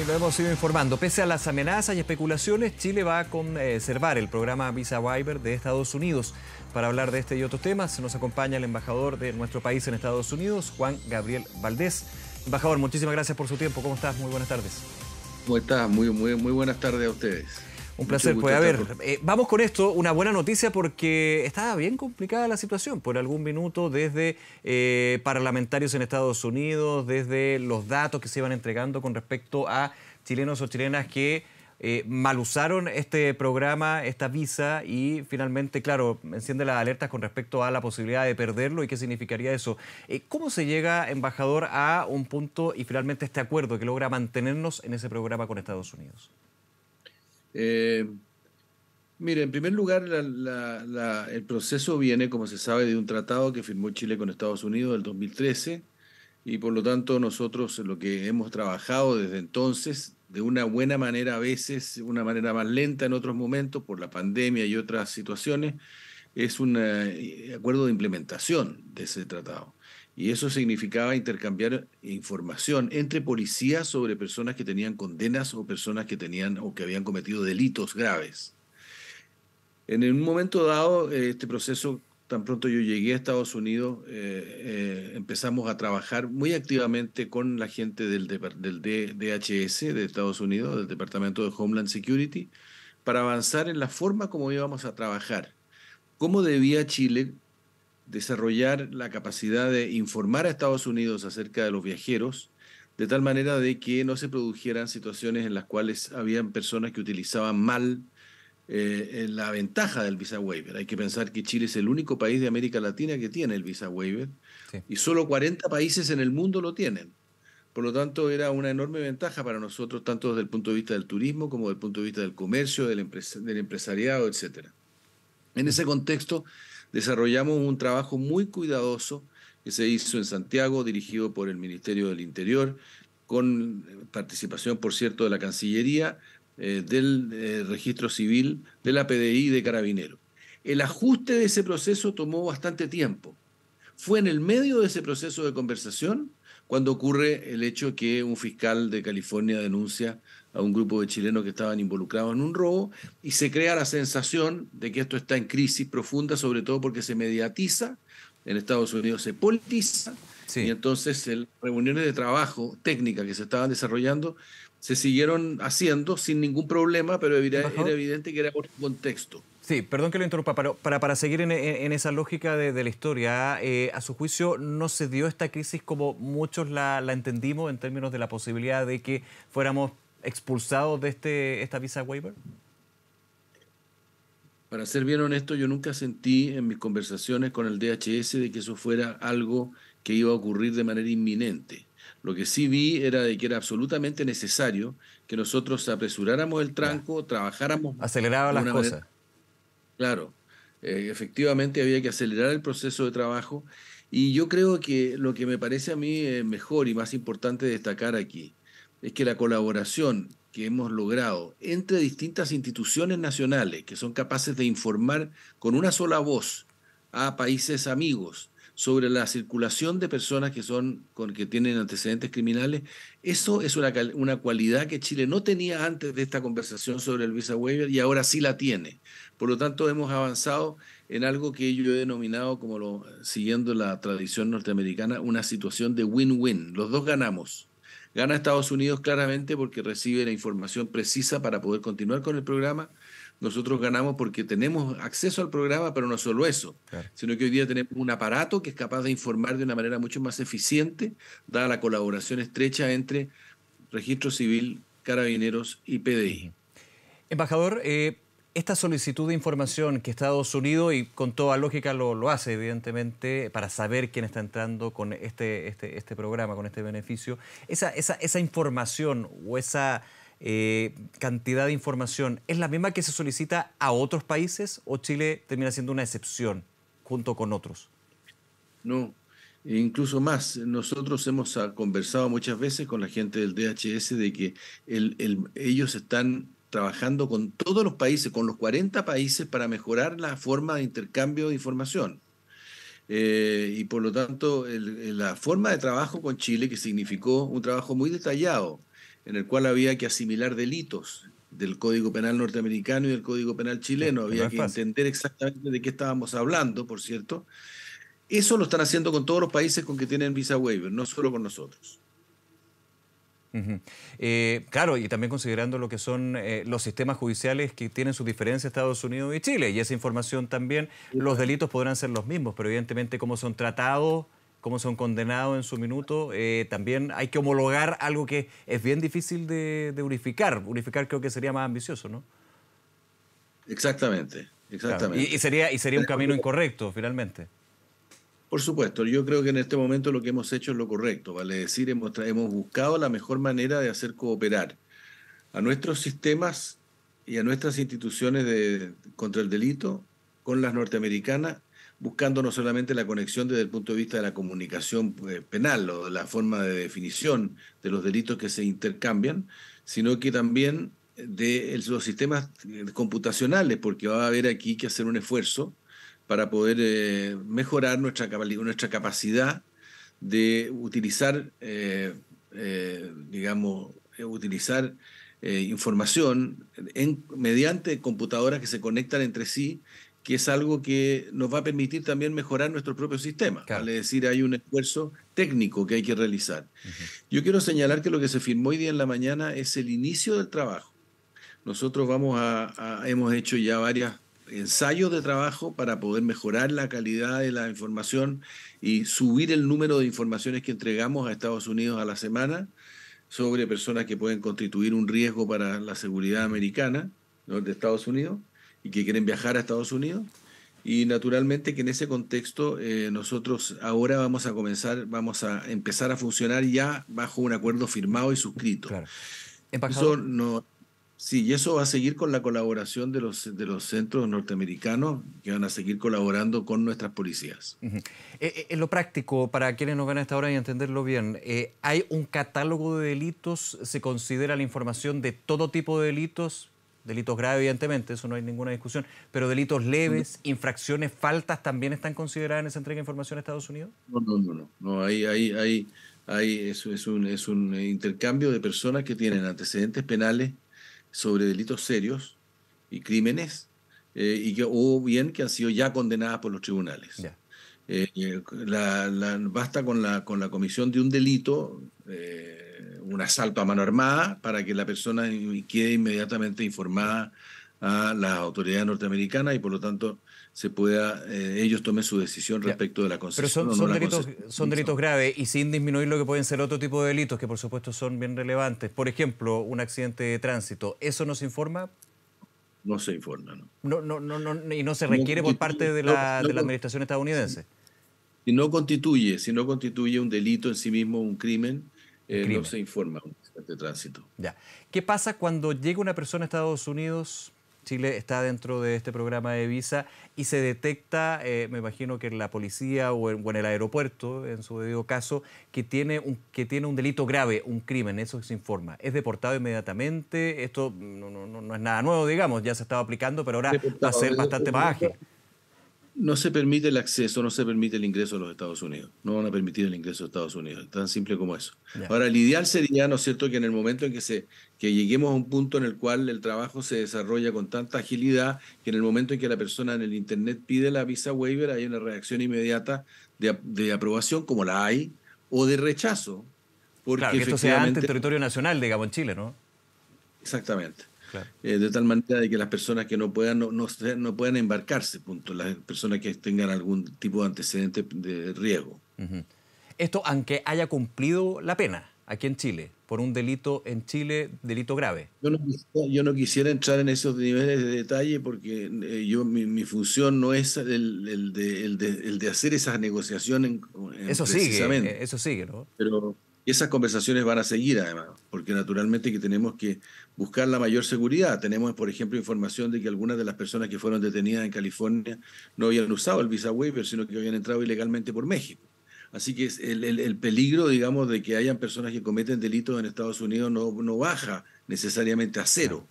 Y lo hemos ido informando. Pese a las amenazas y especulaciones, Chile va a conservar el programa Visa Waiver de Estados Unidos. Para hablar de este y otros temas, nos acompaña el embajador de nuestro país en Estados Unidos, Juan Gabriel Valdés. Embajador, muchísimas gracias por su tiempo. ¿Cómo estás? Muy buenas tardes. ¿Cómo estás? muy, muy buenas tardes a ustedes. Un placer. Pues a ver, eh, vamos con esto. Una buena noticia porque estaba bien complicada la situación por algún minuto desde eh, parlamentarios en Estados Unidos, desde los datos que se iban entregando con respecto a chilenos o chilenas que eh, mal usaron este programa, esta visa, y finalmente, claro, enciende las alertas con respecto a la posibilidad de perderlo y qué significaría eso. ¿Cómo se llega, embajador, a un punto y finalmente este acuerdo que logra mantenernos en ese programa con Estados Unidos? Eh, mire, en primer lugar, el proceso viene, como se sabe, de un tratado que firmó Chile con Estados Unidos el 2013 y por lo tanto nosotros lo que hemos trabajado desde entonces, de una buena manera a veces, una manera más lenta en otros momentos por la pandemia y otras situaciones, es un eh, acuerdo de implementación de ese tratado. Y eso significaba intercambiar información entre policías sobre personas que tenían condenas o personas que tenían o que habían cometido delitos graves. En un momento dado, eh, este proceso, tan pronto yo llegué a Estados Unidos, eh, eh, empezamos a trabajar muy activamente con la gente del, del DHS de Estados Unidos, del Departamento de Homeland Security, para avanzar en la forma como íbamos a trabajar. ¿Cómo debía Chile desarrollar la capacidad de informar a Estados Unidos acerca de los viajeros, de tal manera de que no se produjeran situaciones en las cuales habían personas que utilizaban mal eh, la ventaja del visa waiver. Hay que pensar que Chile es el único país de América Latina que tiene el visa waiver y solo 40 países en el mundo lo tienen. Por lo tanto, era una enorme ventaja para nosotros, tanto desde el punto de vista del turismo como desde el punto de vista del comercio, del, del empresariado, etc. En ese contexto, desarrollamos un trabajo muy cuidadoso que se hizo en Santiago, dirigido por el Ministerio del Interior, con participación, por cierto, de la Cancillería, eh, del eh, Registro Civil, de la PDI y de Carabineros. El ajuste de ese proceso tomó bastante tiempo. Fue en el medio de ese proceso de conversación cuando ocurre el hecho que un fiscal de California denuncia a un grupo de chilenos que estaban involucrados en un robo y se crea la sensación de que esto está en crisis profunda, sobre todo porque se mediatiza, en Estados Unidos se politiza, y entonces las reuniones de trabajo técnica que se estaban desarrollando se siguieron haciendo sin ningún problema, pero era, evidente que era por contexto. Sí, perdón que lo interrumpa, pero para, para seguir en, esa lógica de, la historia, eh, a su juicio no se dio esta crisis como muchos la, la, entendimos en términos de la posibilidad de que fuéramos expulsados de este, esta visa waiver. Para ser bien honesto, yo nunca sentí en mis conversaciones con el DHS de que eso fuera algo que iba a ocurrir de manera inminente. Lo que sí vi era de que era absolutamente necesario que nosotros apresuráramos el tranco, trabajáramos. Aceleraba las cosas. Claro, eh, efectivamente había que acelerar el proceso de trabajo y yo creo que lo que me parece a mí eh, mejor y más importante destacar aquí es que la colaboración que hemos logrado entre distintas instituciones nacionales que son capaces de informar con una sola voz a países amigos sobre la circulación de personas que, son, con, que tienen antecedentes criminales, eso es una, una cualidad que Chile no tenía antes de esta conversación sobre el visa waiver y ahora sí la tiene. Por lo tanto, hemos avanzado en algo que yo he denominado, como lo, siguiendo la tradición norteamericana, una situación de win-win. Los dos ganamos. Gana Estados Unidos claramente porque recibe la información precisa para poder continuar con el programa nosotros ganamos porque tenemos acceso al programa, pero no solo eso, sino que hoy día tenemos un aparato que es capaz de informar de una manera mucho más eficiente, dada la colaboración estrecha entre Registro Civil, Carabineros y PDI. Embajador, eh, esta solicitud de información que Estados Unidos, y con toda lógica lo, lo hace, evidentemente, para saber quién está entrando con este, este, este programa, con este beneficio, esa, esa, esa información o esa eh, cantidad de información, ¿es la misma que se solicita a otros países o Chile termina siendo una excepción junto con otros? No, incluso más. Nosotros hemos ah, conversado muchas veces con la gente del DHS de que ellos están trabajando con todos los países, con los 40 países, para mejorar la forma de intercambio de información. Eh, y por lo tanto, la forma de trabajo con Chile, que significó un trabajo muy detallado, en el cual había que asimilar delitos del Código Penal norteamericano y del Código Penal chileno. Había que entender exactamente de qué estábamos hablando, por cierto. Eso lo están haciendo con todos los países con que tienen visa waiver, no solo con nosotros. Eh, claro, y también considerando lo que son eh, los sistemas judiciales que tienen sus diferencias Estados Unidos y Chile, y esa información también, los delitos podrán ser los mismos, pero evidentemente cómo son tratados como son condenados en su minuto, eh, también hay que homologar algo que es bien difícil de, unificar. Unificar creo que sería más ambicioso, ¿no? Exactamente, exactamente. Y, sería, y sería un camino incorrecto, finalmente. Por supuesto, yo creo que en este momento lo que hemos hecho es lo correcto, vale decir, hemos, hemos buscado la mejor manera de hacer cooperar a nuestros sistemas y a nuestras instituciones de, contra el delito con las norteamericanas buscando no solamente la conexión desde el punto de vista de la comunicación eh, penal o de la forma de definición de los delitos que se intercambian, sino que también de eh, los sistemas eh, computacionales, porque va a haber aquí que hacer un esfuerzo para poder mejorar nuestra, nuestra capacidad de utilizar, digamos, utilizar información mediante computadoras que se conectan entre sí que es algo que nos va a permitir también mejorar nuestro propio sistema. Es decir, hay un esfuerzo técnico que hay que realizar. Yo quiero señalar que lo que se firmó hoy día en la mañana es el inicio del trabajo. Nosotros vamos a, hemos hecho ya varios ensayos de trabajo para poder mejorar la calidad de la información y subir el número de informaciones que entregamos a Estados Unidos a la semana sobre personas que pueden constituir un riesgo para la seguridad americana de Estados Unidos y que quieren viajar a Estados Unidos. Y naturalmente que en ese contexto eh, nosotros ahora vamos a comenzar, vamos a empezar a funcionar ya bajo un acuerdo firmado y suscrito. Claro. Eso no, sí, y eso va a seguir con la colaboración de los, de los centros norteamericanos que van a seguir colaborando con nuestras policías. Eh, eh, en lo práctico, para quienes nos ven a esta hora y entenderlo bien, ¿hay un catálogo de delitos? ¿Se considera la información de todo tipo de delitos? delitos graves evidentemente, eso no hay ninguna discusión, pero delitos leves, infracciones, faltas también están consideradas en esa entrega de información a Estados Unidos? No, no, no, no, hay, hay, hay, es, es, un, intercambio de personas que tienen antecedentes penales sobre delitos serios y crímenes, eh, y que, o bien que han sido ya condenadas por los tribunales. Eh, eh, basta con la, con la comisión de un delito un asalto a mano armada para que la persona quede inmediatamente informada a las autoridades norteamericanas y por lo tanto se pueda eh, ellos tomen su decisión respecto de la concesión. Pero son, delitos, graves y sin disminuir lo que pueden ser otro tipo de delitos que por supuesto son bien relevantes. Por ejemplo, un accidente de tránsito. ¿Eso nos informa? No se informa, ¿no? no, no, no, y no se requiere por parte de la, de la administración estadounidense. Si no constituye, si no constituye un delito en sí mismo, un crimen, no se informa de tránsito. Ya. ¿Qué pasa cuando llega una persona a Estados Unidos? Chile está dentro de este programa de visa y se detecta, eh, me imagino que la policía o en, el aeropuerto, en su debido caso, que tiene, un, que tiene un delito grave, un crimen, eso se informa. ¿Es deportado inmediatamente? Esto no, no, no es nada nuevo, digamos, ya se estaba aplicando, pero ahora va a ser eh, bastante más eh, ágil. No se permite el acceso, no se permite el ingreso a los Estados Unidos. No van a permitir el ingreso a Estados Unidos. Tan simple como eso. Ahora, el ideal sería, ¿no es cierto?, que en el momento en que, se, que lleguemos a un punto en el cual el trabajo se desarrolla con tanta agilidad, que en el momento en que la persona en el Internet pide la visa waiver, hay una reacción inmediata de, aprobación, como la hay, o de rechazo. Porque claro, que esto sea ante el territorio nacional, digamos, en Chile, ¿no? Exactamente. Eh, de tal manera de que las personas que no puedan, no, puedan embarcarse, punto, las personas que tengan algún tipo de antecedente de riesgo. Esto aunque haya cumplido la pena aquí en Chile, por un delito en Chile, delito grave. Yo no, quisiera entrar en esos niveles de detalle porque eh, yo mi, función no es el, de, hacer esas negociaciones. En, eso sigue, eh, eso sigue, ¿no? Y esas conversaciones van a seguir además, porque naturalmente que tenemos que buscar la mayor seguridad. Tenemos, por ejemplo, información de que algunas de las personas que fueron detenidas en California no habían usado el visa waiver, sino que habían entrado ilegalmente por México. Así que el, peligro, digamos, de que hayan personas que cometen delitos en Estados Unidos no, baja necesariamente a cero.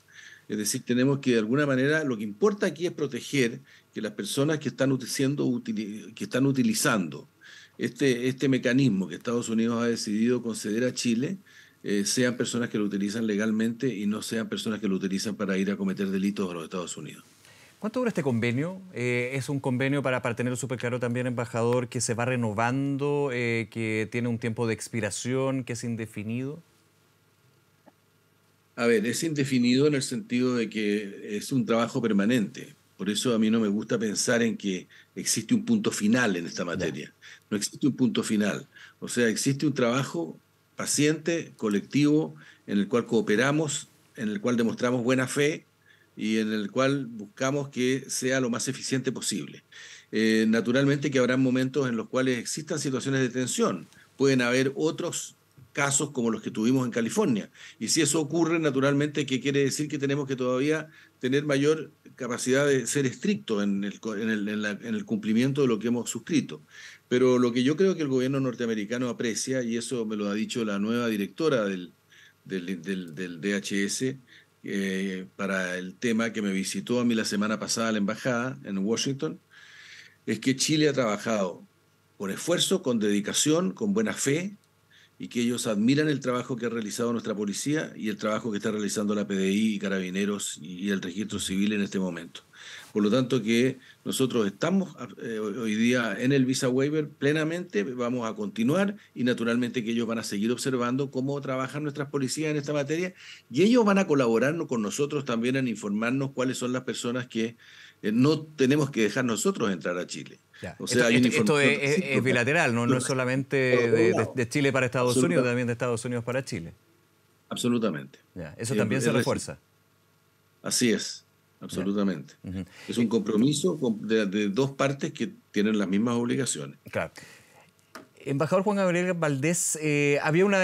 Es decir, tenemos que de alguna manera lo que importa aquí es proteger que las personas que están, que están utilizando este, este, mecanismo que Estados Unidos ha decidido conceder a Chile eh, sean personas que lo utilizan legalmente y no sean personas que lo utilizan para ir a cometer delitos a los Estados Unidos. ¿Cuánto dura este convenio? Eh, es un convenio, para, para tenerlo súper claro también, embajador, que se va renovando, eh, que tiene un tiempo de expiración, que es indefinido. A ver, es indefinido en el sentido de que es un trabajo permanente. Por eso a mí no me gusta pensar en que existe un punto final en esta materia no existe un punto final. O sea, existe un trabajo paciente, colectivo, en el cual cooperamos, en el cual demostramos buena fe y en el cual buscamos que sea lo más eficiente posible. Eh, naturalmente que habrá momentos en los cuales existan situaciones de tensión. Pueden haber otros casos como los que tuvimos en California. Y si eso ocurre, naturalmente qué quiere decir que tenemos que todavía tener mayor capacidad de ser estrictos en el, en el cumplimiento de lo que hemos suscrito. Pero lo que yo creo que el gobierno norteamericano aprecia, y eso me lo ha dicho la nueva directora del, DHS, eh, para el tema que me visitó a mí la semana pasada la embajada en Washington, es que Chile ha trabajado con esfuerzo, con dedicación, con buena fe, y que ellos admiran el trabajo que ha realizado nuestra policía y el trabajo que está realizando la PDI y Carabineros y el registro civil en este momento. Por lo tanto que nosotros estamos eh, hoy día en el visa waiver plenamente, vamos a continuar y naturalmente que ellos van a seguir observando cómo trabajan nuestras policías en esta materia y ellos van a colaborar con nosotros también en informarnos cuáles son las personas que eh, no tenemos que dejar nosotros entrar a Chile esto, es, bilateral, ¿no? es solamente de, Chile para Estados Unidos, también de Estados Unidos para Chile. Absolutamente. Eso también se refuerza. Así es, absolutamente. Es un eh, compromiso de, dos partes que tienen las mismas obligaciones. Claro. Embajador Juan Gabriel Valdés, eh, había una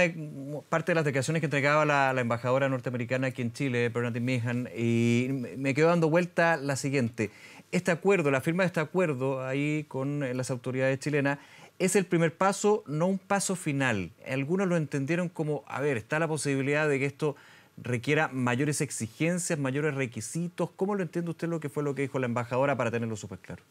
parte de las declaraciones que entregaba la, embajadora norteamericana aquí en Chile, Bernadette Meehan, y me quedó dando vuelta la siguiente este acuerdo, la firma de este acuerdo ahí con eh, las autoridades chilenas, es el primer paso, no un paso final. Algunos lo entendieron como, a ver, está la posibilidad de que esto requiera mayores exigencias, mayores requisitos. ¿Cómo lo entiende usted lo que fue lo que dijo la embajadora para tenerlo súper claro?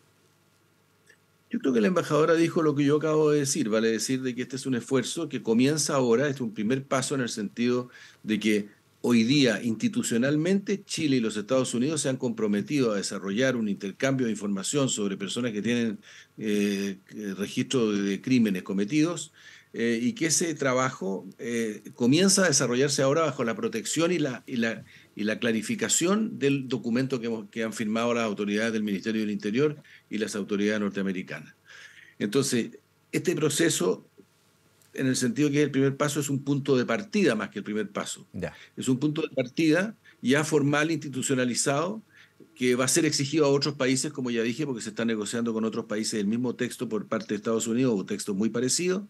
Yo creo que la embajadora dijo lo que yo acabo de decir, vale decir de que este es un esfuerzo que comienza ahora, este es un primer paso en el sentido de que Hoy día, institucionalmente, Chile y los Estados Unidos se han comprometido a desarrollar un intercambio de información sobre personas que tienen eh, registro de crímenes cometidos eh, y que ese trabajo eh, comienza a desarrollarse ahora bajo la protección y la, y la, y la clarificación del documento que, que han firmado las autoridades del Ministerio del Interior y las autoridades norteamericanas. Entonces, este proceso en el sentido que el primer paso es un punto de partida más que el primer paso. Es un punto de partida ya formal, institucionalizado, que va a ser exigido a otros países, como ya dije, porque se está negociando con otros países el mismo texto por parte de Estados Unidos, un texto muy parecido.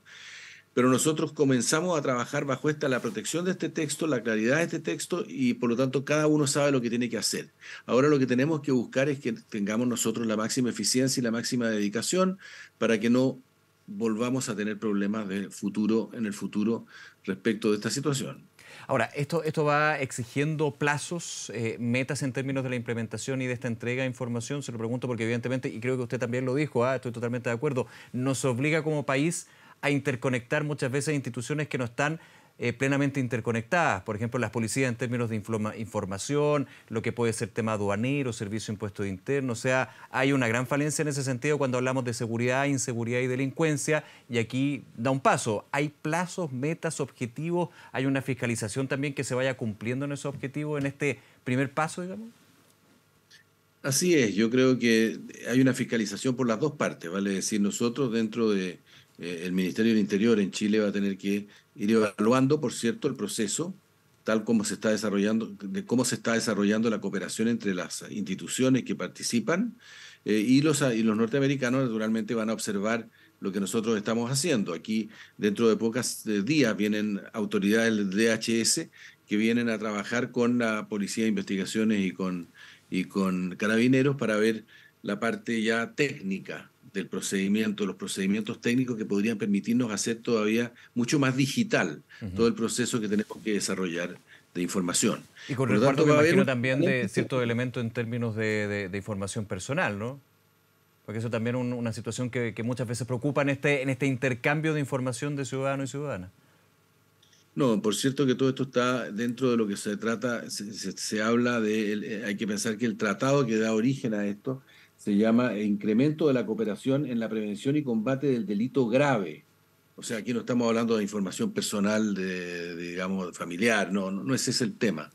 Pero nosotros comenzamos a trabajar bajo esta la protección de este texto, la claridad de este texto y por lo tanto cada uno sabe lo que tiene que hacer. Ahora lo que tenemos que buscar es que tengamos nosotros la máxima eficiencia y la máxima dedicación para que no volvamos a tener problemas de futuro, en el futuro respecto de esta situación. Ahora, esto, esto va exigiendo plazos, eh, metas en términos de la implementación y de esta entrega de información. Se lo pregunto porque evidentemente, y creo que usted también lo dijo, ah, estoy totalmente de acuerdo, nos obliga como país a interconectar muchas veces instituciones que no están eh, plenamente interconectadas. Por ejemplo, las policías en términos de información, lo que puede ser tema aduanero, servicio impuesto interno, O sea, hay una gran falencia en ese sentido cuando hablamos de seguridad, inseguridad y delincuencia. Y aquí da un paso. Hay plazos, metas, objetivos. Hay una fiscalización también que se vaya cumpliendo en esos objetivos, en este primer paso, digamos. Así es, yo creo que hay una fiscalización por las dos partes, vale decir, nosotros dentro del eh, Ministerio del Interior en Chile va a tener que ir evaluando, por cierto, el proceso, tal como se está desarrollando, de cómo se está desarrollando la cooperación entre las instituciones que participan eh, y, los, los norteamericanos naturalmente van a observar lo que nosotros estamos haciendo. Aquí dentro de pocos eh, días vienen autoridades del DHS que vienen a trabajar con la Policía de Investigaciones y con, y con carabineros para ver la parte ya técnica del procedimiento, los procedimientos técnicos que podrían permitirnos hacer todavía mucho más digital todo el proceso que tenemos que desarrollar de información. Y con respecto también de cierto elemento en términos de, información personal, ¿no? Porque eso también es una situación que, muchas veces preocupa en este, en este intercambio de información de ciudadano y ciudadana. No, por cierto que todo esto está dentro de lo que se trata, se, se, habla de, eh, hay que pensar que el tratado que da origen a esto se llama Incremento de la cooperación en la prevención y combate del delito grave. O sea, aquí no estamos hablando de información personal, de, digamos, familiar, no, no, ese es el tema.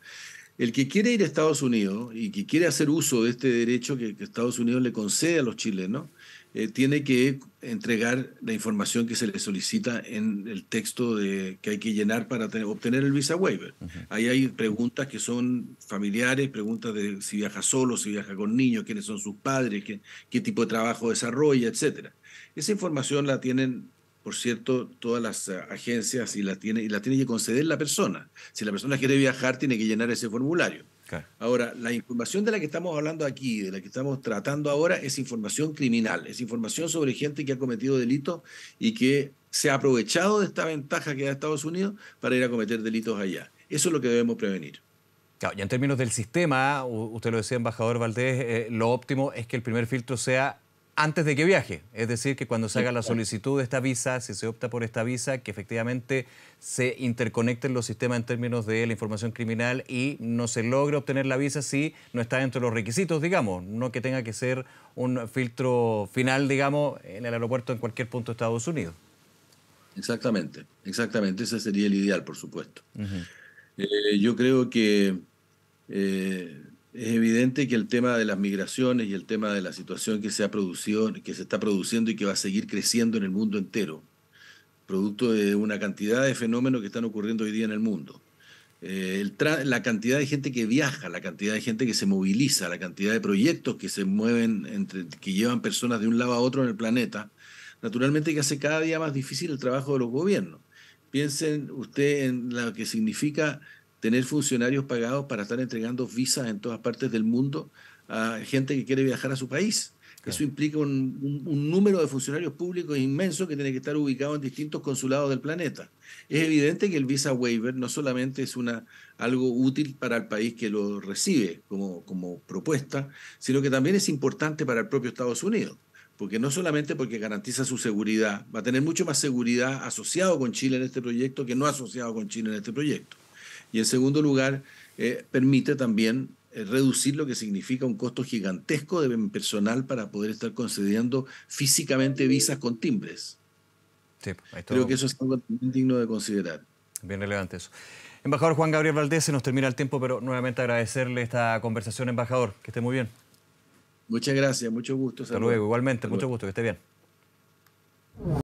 El que quiere ir a Estados Unidos y que quiere hacer uso de este derecho que, Estados Unidos le concede a los chilenos, ¿no? Eh, tiene que entregar la información que se le solicita en el texto de, que hay que llenar para obtener el visa waiver. Ahí hay preguntas que son familiares, preguntas de si viaja solo, si viaja con niños, quiénes son sus padres, qué, tipo de trabajo desarrolla, etc. Esa información la tienen por cierto, todas las eh, agencias y la tiene, y la tiene que conceder la persona. Si la persona quiere viajar, tiene que llenar ese formulario. Ahora, la información de la que estamos hablando aquí, de la que estamos tratando ahora, es información criminal, es información sobre gente que ha cometido delitos y que se ha aprovechado de esta ventaja que da Estados Unidos para ir a cometer delitos allá. Eso es lo que debemos prevenir. y en términos del sistema, usted lo decía, embajador Valdés, eh, lo óptimo es que el primer filtro sea antes de que viaje. Es decir, que cuando se haga la solicitud de esta visa, si se opta por esta visa, que efectivamente se interconecten los sistemas en términos de la información criminal y no se logre obtener la visa si no está dentro de los requisitos, digamos, no que tenga que ser un filtro final, digamos, en el aeropuerto en cualquier punto de Estados Unidos. Exactamente, exactamente, ese sería el ideal, por supuesto. Eh, yo creo que eh, es evidente que el tema de las migraciones y el tema de la situación que se ha producido, que se está produciendo y que va a seguir creciendo en el mundo entero, producto de una cantidad de fenómenos que están ocurriendo hoy día en el mundo. Eh, la cantidad de gente que viaja, la cantidad de gente que se moviliza, la cantidad de proyectos que se mueven, entre, que llevan personas de un lado a otro en el planeta, naturalmente que hace cada día más difícil el trabajo de los gobiernos. Piensen usted en lo que significa tener funcionarios pagados para estar entregando visas en todas partes del mundo a gente que quiere viajar a su país. Eso implica un, número de funcionarios públicos inmenso que tiene que estar ubicado en distintos consulados del planeta. Es evidente que el visa waiver no solamente es una, algo útil para el país que lo recibe como, como propuesta, sino que también es importante para el propio Estados Unidos porque no solamente porque garantiza su seguridad, va a tener mucho más seguridad asociado con Chile en este proyecto que no asociado con Chile en este proyecto. Y en segundo lugar, eh, permite también eh, reducir lo que significa un costo gigantesco de personal para poder estar concediendo físicamente visas con timbres. Creo que eso es algo digno de considerar. Bien relevante eso. Embajador Juan Gabriel Valdés, se nos termina el tiempo, pero nuevamente agradecerle esta conversación, embajador. Que esté muy bien. Muchas gracias, mucho gusto. Hasta luego, igualmente, mucho gusto, que esté bien.